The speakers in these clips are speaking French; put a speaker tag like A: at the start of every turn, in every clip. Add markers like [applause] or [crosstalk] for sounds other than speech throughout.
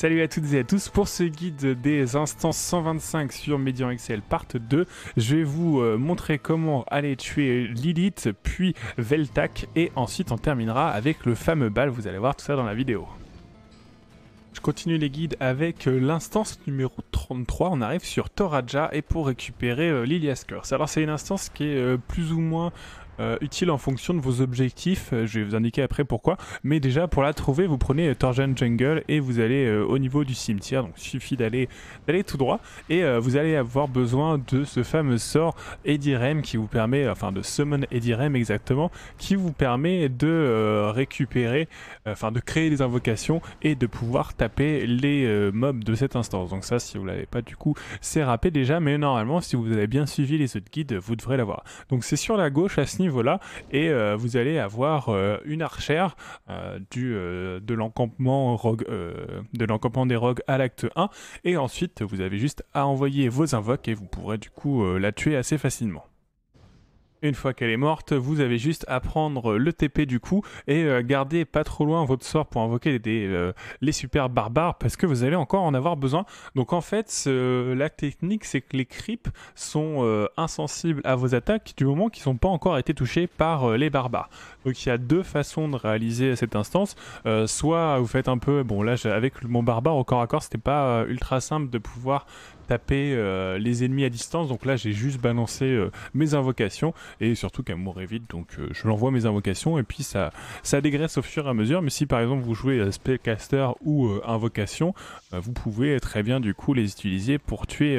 A: Salut à toutes et à tous. Pour ce guide des instances 125 sur Median Excel Part 2, je vais vous euh, montrer comment aller tuer Lilith, puis Veltak, et ensuite on terminera avec le fameux bal. Vous allez voir tout ça dans la vidéo. Je continue les guides avec euh, l'instance numéro 33, on arrive sur Toraja et pour récupérer euh, Lilias Curse. Alors c'est une instance qui est plus ou moins euh, utile en fonction de vos objectifs. Euh, je vais vous indiquer après pourquoi. Mais déjà, pour la trouver, vous prenez euh, Torjan Jungle et vous allez au niveau du cimetière. Donc, il suffit d'aller tout droit et vous allez avoir besoin de ce fameux sort Edirem qui vous permet, enfin de Summon Edirem exactement, qui vous permet de récupérer, enfin de créer des invocations et de pouvoir taper les mobs de cette instance. Donc, ça, si vous l'avez pas, du coup, c'est râpé déjà. Mais normalement, si vous avez bien suivi les autres guides, vous devrez l'avoir. Donc, c'est sur la gauche à ce niveau et euh, vous allez avoir euh, une archère euh, du, de l'encampement de l'encampement des rogues à l'acte 1, et ensuite vous avez juste à envoyer vos invoques et vous pourrez du coup la tuer assez facilement. Une fois qu'elle est morte, vous avez juste à prendre le TP du coup et euh, garder pas trop loin votre sort pour invoquer les euh, super barbares parce que vous allez encore en avoir besoin. Donc en fait, la technique c'est que les creeps sont euh, insensibles à vos attaques du moment qu'ils n'ont pas encore été touchés par les barbares. Donc il y a deux façons de réaliser cette instance. soit vous faites un peu, bon là avec mon barbare au corps à corps, c'était pas ultra simple de pouvoir taper les ennemis à distance. Donc là j'ai juste balancé mes invocations et surtout qu'elle mourrait vite. Donc euh, je l'envoie mes invocations et puis ça, ça dégraisse au fur et à mesure. Mais si par exemple vous jouez euh, Spellcaster ou euh, Invocation, vous pouvez très bien du coup les utiliser pour tuer,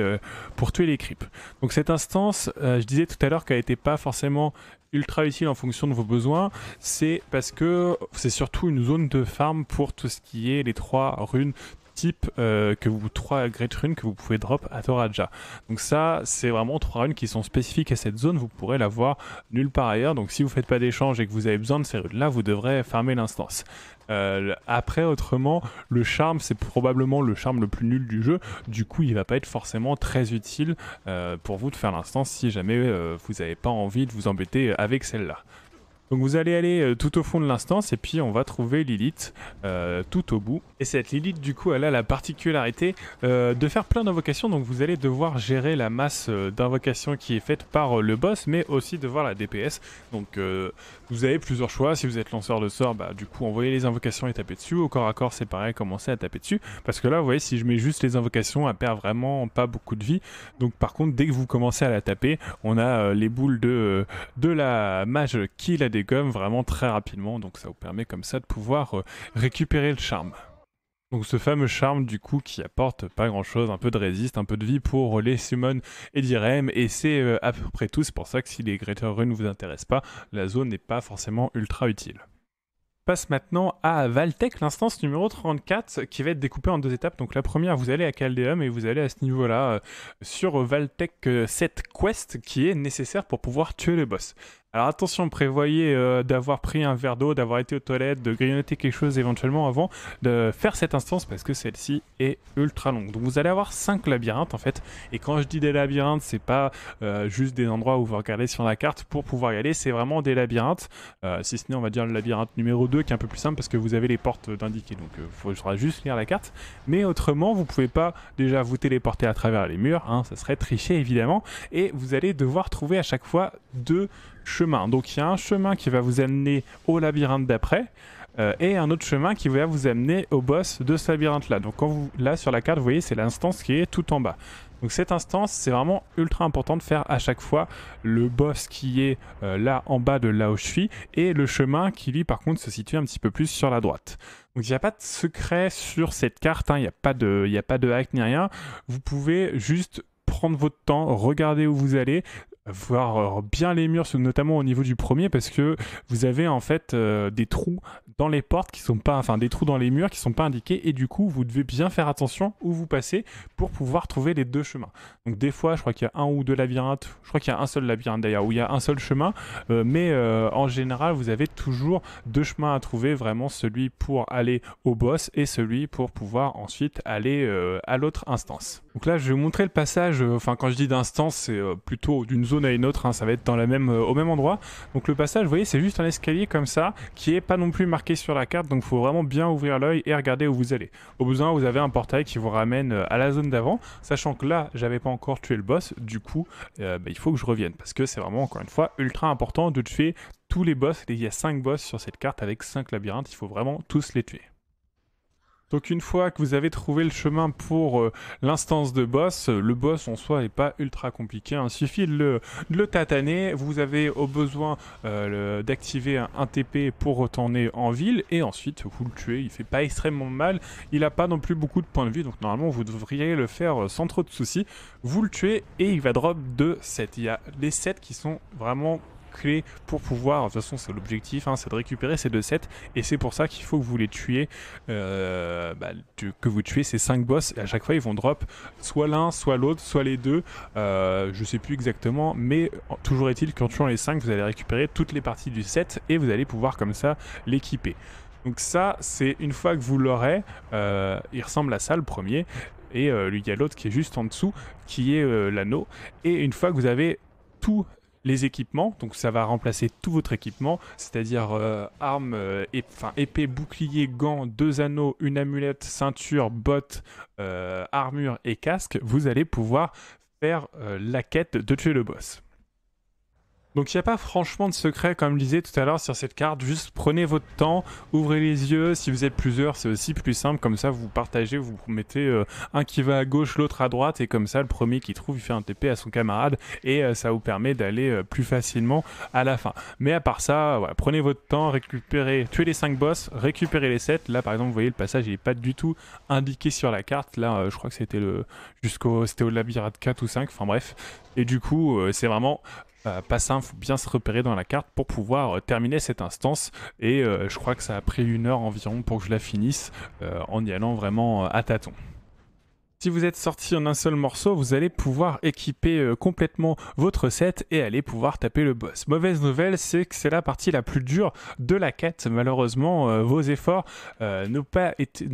A: pour tuer les creeps. Donc cette instance, je disais tout à l'heure qu'elle n'était pas forcément ultra utile en fonction de vos besoins, c'est parce que c'est surtout une zone de farm pour tout ce qui est les trois runes type euh, que vous trois great runes que vous pouvez drop à Toraja. Donc ça, c'est vraiment trois runes qui sont spécifiques à cette zone, vous pourrez la voir nulle part ailleurs. Donc si vous faites pas d'échange et que vous avez besoin de ces runes-là, vous devrez farmer l'instance. Euh, après, autrement, le charme, c'est probablement le charme le plus nul du jeu. Du coup, il va pas être forcément très utile euh, pour vous de faire l'instance si jamais vous n'avez pas envie de vous embêter avec celle-là. Donc vous allez aller euh, tout au fond de l'instance et puis on va trouver Lilith euh, tout au bout. Et cette Lilith du coup elle a la particularité euh, de faire plein d'invocations donc vous allez devoir gérer la masse d'invocations qui est faite par le boss mais aussi de voir la DPS. Donc vous avez plusieurs choix, si vous êtes lanceur de sort bah du coup envoyez les invocations et tapez dessus, au corps à corps c'est pareil, commencez à taper dessus parce que là vous voyez si je mets juste les invocations elle perd vraiment pas beaucoup de vie donc par contre dès que vous commencez à la taper on a les boules de, de la mage qui la découvre des vraiment très rapidement, donc ça vous permet comme ça de pouvoir euh, récupérer le charme. Donc ce fameux charme du coup qui apporte pas grand chose, un peu de résiste, un peu de vie pour les summon et direm et c'est euh, à peu près tout, c'est pour ça que si les Greater Run vous intéressent pas, la zone n'est pas forcément ultra utile passe maintenant à Valtech, l'instance numéro 34, qui va être découpée en deux étapes. Donc la première, vous allez à Caldeum et vous allez à ce niveau-là euh, sur Valtech cette 7 Quest, qui est nécessaire pour pouvoir tuer le boss. Alors attention, prévoyez euh, d'avoir pris un verre d'eau, d'avoir été aux toilettes, de grignoter quelque chose éventuellement avant de faire cette instance parce que celle-ci est ultra longue. Donc vous allez avoir 5 labyrinthes en fait. Et quand je dis des labyrinthes, c'est pas euh, juste des endroits où vous regardez sur la carte pour pouvoir y aller, c'est vraiment des labyrinthes. Euh, si ce n'est, on va dire le labyrinthe numéro 2 qui est un peu plus simple parce que vous avez les portes d'indiquer. Donc il faudra juste lire la carte. Mais autrement, vous pouvez pas déjà vous téléporter à travers les murs, hein. ça serait tricher évidemment. Et vous allez devoir trouver à chaque fois deux chemin. Donc il y a un chemin qui va vous amener au labyrinthe d'après. Euh, et un autre chemin qui va vous amener au boss de ce labyrinthe là. Donc quand vous, là sur la carte, vous voyez, c'est l'instance qui est tout en bas. Donc cette instance, c'est vraiment ultra important de faire à chaque fois le boss qui est euh, là en bas de là où je suis et le chemin qui lui par contre se situe un petit peu plus sur la droite. Donc il n'y a pas de secret sur cette carte, hein. il n'y a, pas de, a pas de hack ni rien. Vous pouvez juste prendre votre temps, regarder où vous allez, voir euh, bien les murs, notamment au niveau du premier, parce que vous avez en fait euh, des trous dans les portes qui sont pas, enfin des trous dans les murs qui sont pas indiqués, et du coup vous devez bien faire attention où vous passez pour pouvoir trouver les deux chemins. Donc des fois, je crois qu'il y a un ou deux labyrinthes, je crois qu'il y a un seul labyrinthe d'ailleurs où il y a un seul chemin, euh, mais en général vous avez toujours deux chemins à trouver, vraiment celui pour aller au boss et celui pour pouvoir ensuite aller à l'autre instance. Donc là, je vais vous montrer le passage. Enfin, quand je dis d'instance, c'est plutôt d'une zone zone une autre, hein, ça va être dans même, euh, au même endroit. Donc le passage, vous voyez, c'est juste un escalier comme ça, qui est pas non plus marqué sur la carte, donc il faut vraiment bien ouvrir l'œil et regarder où vous allez. Au besoin, vous avez un portail qui vous ramène euh, à la zone d'avant, sachant que là, j'avais pas encore tué le boss, du coup, euh, bah, il faut que je revienne, parce que c'est vraiment, encore une fois, ultra important de tuer tous les boss. Il y a 5 boss sur cette carte avec 5 labyrinthes, il faut vraiment tous les tuer. Donc une fois que vous avez trouvé le chemin pour euh, l'instance de boss, le boss en soi n'est pas ultra compliqué. Hein. Il suffit de le, tataner. Vous avez au besoin euh, d'activer un, TP pour retourner en ville et ensuite vous le tuez. Il fait pas extrêmement mal. Il n'a pas non plus beaucoup de points de vie, donc normalement vous devriez le faire euh, sans trop de soucis. Vous le tuez et il va drop de 7. Il y a les 7 qui sont vraiment clé pour pouvoir, de toute façon c'est l'objectif, hein, c'est de récupérer ces deux sets, et c'est pour ça qu'il faut que vous les tuiez euh, bah, que vous tuez ces 5 boss, et à chaque fois ils vont drop soit l'un, soit l'autre, soit les deux, euh, je sais plus exactement, mais toujours est-il qu'en tuant les 5, vous allez récupérer toutes les parties du set, et vous allez pouvoir comme ça l'équiper. Donc ça, c'est une fois que vous l'aurez, euh, il ressemble à ça le premier, et lui il y a l'autre qui est juste en dessous, qui est l'anneau. Et une fois que vous avez tout les équipements, donc ça va remplacer tout votre équipement, c'est-à-dire euh, armes, euh, épée, bouclier, gants, deux anneaux, une amulette, ceinture, bottes, euh, armure et casque, vous allez pouvoir faire la quête de tuer le boss. Donc il n'y a pas franchement de secret, comme je disais tout à l'heure sur cette carte, juste prenez votre temps, ouvrez les yeux, si vous êtes plusieurs c'est aussi plus simple, comme ça vous partagez, vous mettez euh, un qui va à gauche, l'autre à droite, et comme ça le premier qui trouve il fait un TP à son camarade, et euh, ça vous permet d'aller euh, plus facilement à la fin. Mais à part ça, prenez votre temps, récupérez, tuez les 5 boss, récupérez les 7, là par exemple vous voyez le passage il n'est pas du tout indiqué sur la carte, là je crois que c'était le jusqu'au c'était au labyrinthe 4 ou 5, enfin bref, et du coup c'est vraiment euh, pas simple, faut bien se repérer dans la carte pour pouvoir euh, terminer cette instance. Et euh, je crois que ça a pris une heure environ pour que je la finisse en y allant vraiment à tâtons. Si vous êtes sorti en un seul morceau, vous allez pouvoir équiper euh, complètement votre set et aller pouvoir taper le boss. Mauvaise nouvelle, c'est que c'est la partie la plus dure de la quête. Malheureusement, euh, vos efforts euh, ne,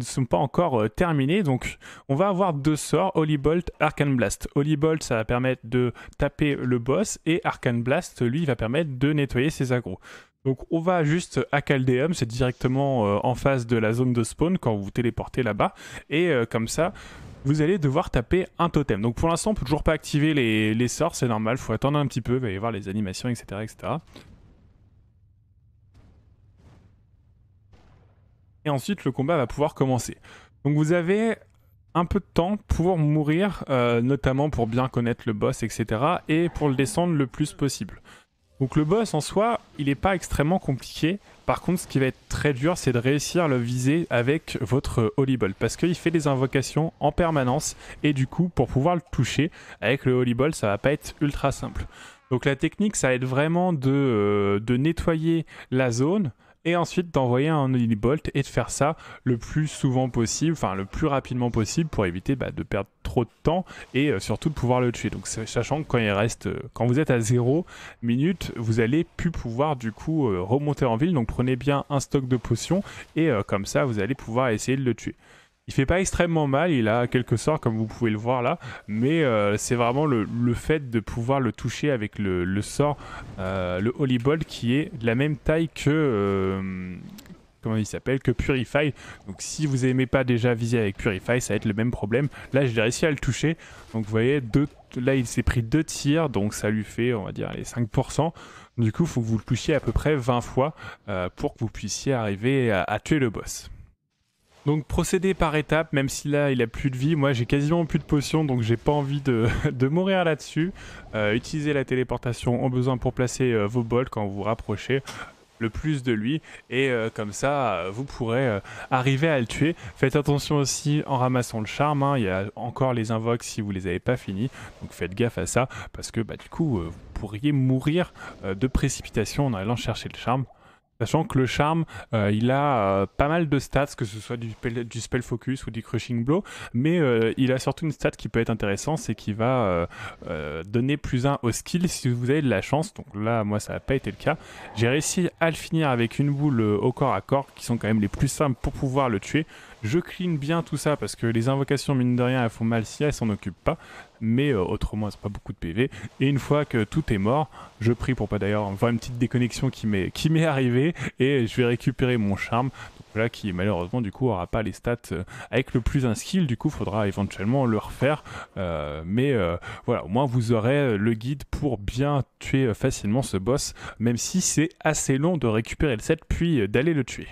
A: sont pas encore terminés. Donc, on va avoir deux sorts, Holy Bolt, Arcane Blast. Holy Bolt, ça va permettre de taper le boss et Arcane Blast, lui, va permettre de nettoyer ses agros. Donc on va juste à Caldeum, c'est directement en face de la zone de spawn quand vous vous téléportez là-bas. Et comme ça, vous allez devoir taper un totem. Donc pour l'instant, on peut toujours pas activer les, sorts, c'est normal, faut attendre un petit peu, il va y les animations, etc. etc. Et ensuite, le combat va pouvoir commencer. Donc vous avez un peu de temps pour mourir, euh, notamment pour bien connaître le boss, etc. Et pour le descendre le plus possible. Donc le boss en soi, il n'est pas extrêmement compliqué. Par contre, ce qui va être très dur, c'est de réussir à le viser avec votre Holy Ball. Parce qu'il fait des invocations en permanence. Et du coup, pour pouvoir le toucher, avec le Holy ça va pas être ultra simple. Donc la technique, ça va être vraiment de, euh, de nettoyer la zone, et ensuite d'envoyer un bolt et de faire ça le plus souvent possible, enfin le plus rapidement possible pour éviter bah, de perdre trop de temps et euh, surtout de pouvoir le tuer. Donc sachant que quand il reste, euh, quand vous êtes à 0 minutes, vous allez plus pouvoir du coup euh, remonter en ville. Donc prenez bien un stock de potions et comme ça vous allez pouvoir essayer de le tuer. Il fait pas extrêmement mal, il a quelques sorts comme vous pouvez le voir là, mais euh, c'est vraiment le, fait de pouvoir le toucher avec le, sort, euh, le Holy Bolt qui est de la même taille que... Euh, comment il s'appelle Que Purify. Donc si vous aimez pas déjà viser avec Purify, ça va être le même problème. Là, j'ai réussi à le toucher. Donc vous voyez, deux, là, il s'est pris deux tirs, donc ça lui fait, on va dire, les 5%. Du coup, il faut que vous le touchiez à peu près 20 fois pour que vous puissiez arriver à tuer le boss. Donc procédez par étapes, même si là il a plus de vie, moi j'ai quasiment plus de potions donc j'ai pas envie de, [laughs] mourir là-dessus. Euh, utilisez la téléportation en besoin pour placer euh, vos bols quand vous vous rapprochez le plus de lui et euh, comme ça vous pourrez arriver à le tuer. Faites attention aussi en ramassant le charme, hein. il y a encore les invoques si vous les avez pas finis donc faites gaffe à ça parce que bah, du coup vous pourriez mourir de précipitation en allant chercher le charme. Sachant que le charme, euh, il a euh, pas mal de stats, que ce soit du, spell focus ou du crushing blow, mais euh, il a surtout une stat qui peut être intéressante, c'est qui va donner plus 1 au skill si vous avez de la chance. Donc là, moi, ça n'a pas été le cas. J'ai réussi à le finir avec une boule au corps à corps, qui sont quand même les plus simples pour pouvoir le tuer. Je clean bien tout ça parce que les invocations, mine de rien, elles font mal si elles s'en occupent pas. Mais euh, autrement, c'est pas beaucoup de PV. Et une fois que tout est mort, je prie pour pas d'ailleurs voir une petite déconnexion qui m'est, qui m'est arrivée. Et je vais récupérer mon charme. Donc voilà, qui malheureusement, du coup, aura pas les stats euh, avec le plus un skill. Du coup, faudra éventuellement le refaire. Euh, mais voilà, au moins, vous aurez le guide pour bien tuer facilement ce boss. Même si c'est assez long de récupérer le set puis d'aller le tuer.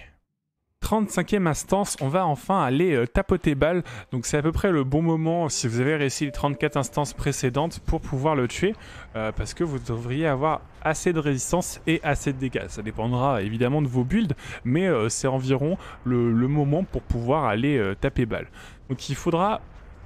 A: 35e instance, on va enfin aller euh, tapoter balle. Donc c'est à peu près le bon moment si vous avez réussi les 34 instances précédentes pour pouvoir le tuer. Euh, parce que vous devriez avoir assez de résistance et assez de dégâts. Ça dépendra évidemment de vos builds, mais euh, c'est environ le, le, moment pour pouvoir aller taper balle. Donc il faudra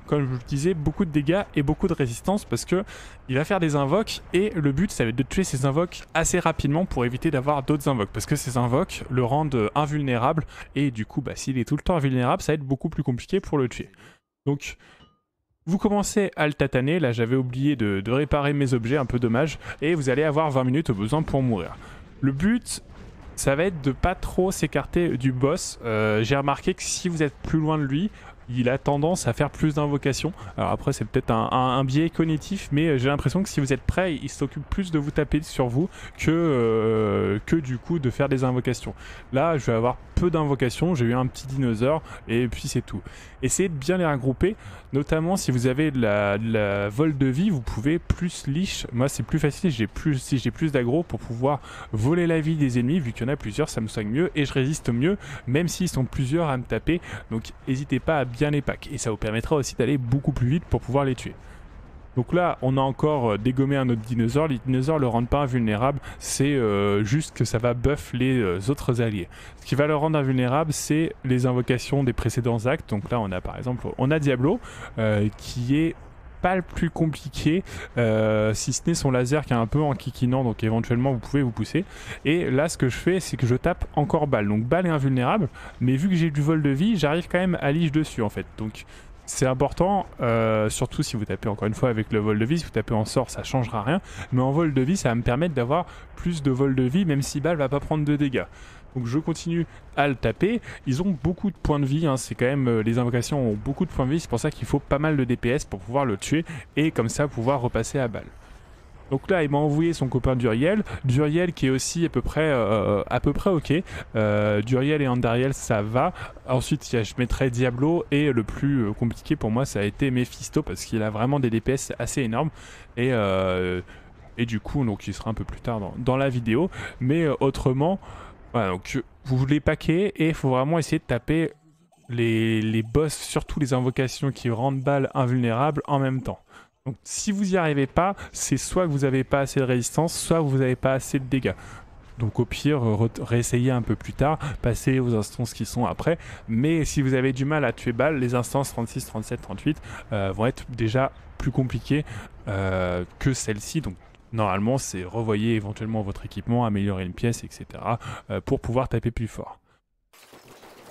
A: comme je vous le disais, beaucoup de dégâts et beaucoup de résistance parce que il va faire des invoques et le but ça va être de tuer ses invoques assez rapidement pour éviter d'avoir d'autres invoques parce que ces invoques le rendent invulnérable et du coup bah, s'il est tout le temps invulnérable ça va être beaucoup plus compliqué pour le tuer. Donc vous commencez à le tataner, là j'avais oublié de, réparer mes objets, un peu dommage, et vous allez avoir 20 minutes au besoin pour mourir. Le but, ça va être de pas trop s'écarter du boss. Euh, j'ai remarqué que si vous êtes plus loin de lui, il a tendance à faire plus d'invocations. Alors après, c'est peut-être un, biais cognitif, mais j'ai l'impression que si vous êtes prêt, il s'occupe plus de vous taper sur vous que, euh, que du coup de faire des invocations. Là, je vais avoir peu d'invocations, j'ai eu un petit dinosaure, et puis c'est tout. Essayez de bien les regrouper, notamment si vous avez de la, vol de vie, vous pouvez plus liche, Moi, c'est plus facile, j'ai plus, si j'ai plus d'aggro pour pouvoir voler la vie des ennemis, vu qu'il y en a plusieurs, ça me soigne mieux, et je résiste mieux, même s'ils sont plusieurs à me taper. Donc, n'hésitez pas à bien les packs. Et ça vous permettra aussi d'aller beaucoup plus vite pour pouvoir les tuer. Donc là, on a encore euh, dégommé un autre dinosaure. Les dinosaures le rendent pas invulnérable, c'est euh, juste que ça va buff les euh, autres alliés. Ce qui va le rendre invulnérable, c'est les invocations des précédents actes. Donc là, on a par exemple, on a Diablo, qui est pas le plus compliqué, euh, si ce n'est son laser qui est un peu en kikinant, donc éventuellement vous pouvez vous pousser. Et là, ce que je fais, c'est que je tape encore balle. Donc balle est invulnérable, mais vu que j'ai du vol de vie, j'arrive quand même à lige dessus en fait. Donc c'est important, euh, surtout si vous tapez encore une fois avec le vol de vie, si vous tapez en sort, ça changera rien. Mais en vol de vie, ça va me permettre d'avoir plus de vol de vie, même si balle va pas prendre de dégâts. Donc je continue à le taper. Ils ont beaucoup de points de vie, hein. c'est quand même euh, les invocations ont beaucoup de points de vie, c'est pour ça qu'il faut pas mal de DPS pour pouvoir le tuer et comme ça pouvoir repasser à balle. Donc là, il m'a envoyé son copain Duriel. Duriel qui est aussi à peu près, euh, à peu près ok. Euh, Duriel et Andariel, ça va. Ensuite, je mettrai Diablo. Et le plus compliqué pour moi, ça a été Mephisto parce qu'il a vraiment des DPS assez énormes. Et, euh, et du coup, donc il sera un peu plus tard dans, dans la vidéo. Mais autrement... Voilà, donc vous voulez paquer et il faut vraiment essayer de taper les, les boss, surtout les invocations qui rendent balle invulnérable en même temps. Donc si vous n'y arrivez pas, c'est soit que vous n'avez pas assez de résistance, soit vous n'avez pas assez de dégâts. Donc au pire, réessayez un peu plus tard, passez aux instances qui sont après. Mais si vous avez du mal à tuer balle, les instances 36, 37, 38 vont être déjà plus compliquées euh, que celles-ci. Donc Normalement, c'est revoyer éventuellement votre équipement, améliorer une pièce, etc. Euh, pour pouvoir taper plus fort.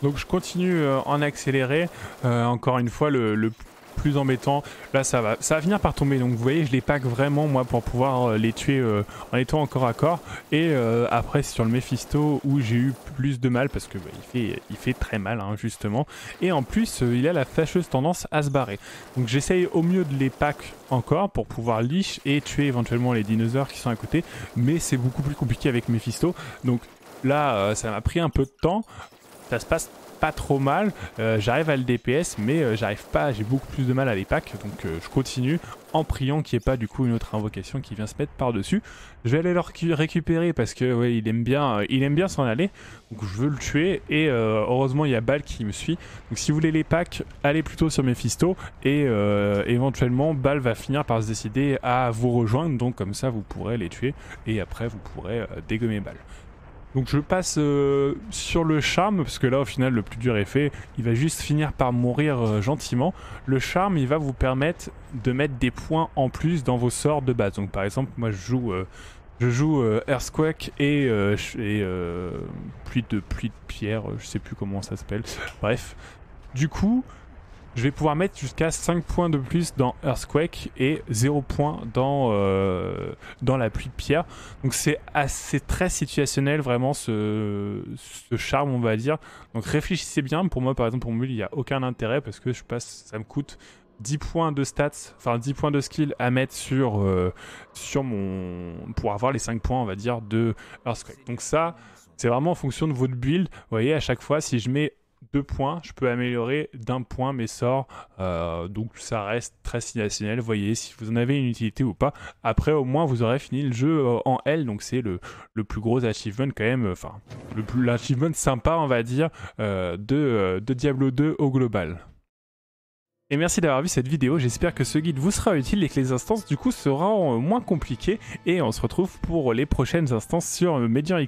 A: Donc je continue euh, en accéléré. Euh, encore une fois, le, le, plus embêtant. Là, ça va, ça va venir par tomber. Donc, vous voyez, je les pack vraiment, moi, pour pouvoir euh, les tuer euh, en étant encore à corps. Et euh, après, sur le Mephisto, où j'ai eu plus de mal, parce que bah, il, fait, très mal, hein, justement. Et en plus, il a la fâcheuse tendance à se barrer. Donc, j'essaye au mieux de les pack encore pour pouvoir leash et tuer éventuellement les dinosaures qui sont à côté. Mais c'est beaucoup plus compliqué avec Mephisto. Donc, Là, ça m'a pris un peu de temps. Ça se passe pas trop mal. Euh, j'arrive à le DPS, mais euh, j'arrive pas, j'ai beaucoup plus de mal à les packs, donc euh, je continue en priant qu'il n'y ait pas du coup une autre invocation qui vient se mettre par-dessus. Je vais aller le récupérer parce que il aime bien il aime bien s'en aller, donc je veux le tuer, et heureusement il y a Bal qui me suit. Donc si vous voulez les packs, allez plutôt sur Mephisto, et éventuellement Bal va finir par se décider à vous rejoindre, donc comme ça vous pourrez les tuer, et après vous pourrez dégommer Bal. Donc je passe euh, sur le charme, parce que là au final le plus dur est fait, il va juste finir par mourir euh, gentiment. Le charme, il va vous permettre de mettre des points en plus dans vos sorts de base. Donc par exemple, moi je joue... Euh, je joue Earthquake et, et pluie de pluie de pierre, je sais plus comment ça s'appelle. Bref, du coup, je vais pouvoir mettre jusqu'à 5 points de plus dans Earthquake et 0 points dans, euh, dans la pluie de pierre. Donc c'est assez très situationnel vraiment ce, charme on va dire. Donc réfléchissez bien, pour moi par exemple pour build il n'y a aucun intérêt parce que je passe, ça me coûte 10 points de stats, enfin 10 points de skill à mettre sur, euh, sur mon... pour avoir les 5 points on va dire de Earthquake. Donc ça... C'est vraiment en fonction de votre build. Vous voyez, à chaque fois, si je mets deux points, je peux améliorer d'un point mes sorts. Euh, donc ça reste très situationnel. Voyez si vous en avez une utilité ou pas. Après, au moins, vous aurez fini le jeu euh, en L. Donc c'est le, plus gros achievement quand même. Enfin, le plus l'achievement sympa, on va dire, euh, de, de Diablo 2 au global. Et merci d'avoir vu cette vidéo, j'espère que ce guide vous sera utile et que les instances du coup seront moins compliquées et on se retrouve pour les prochaines instances sur Medium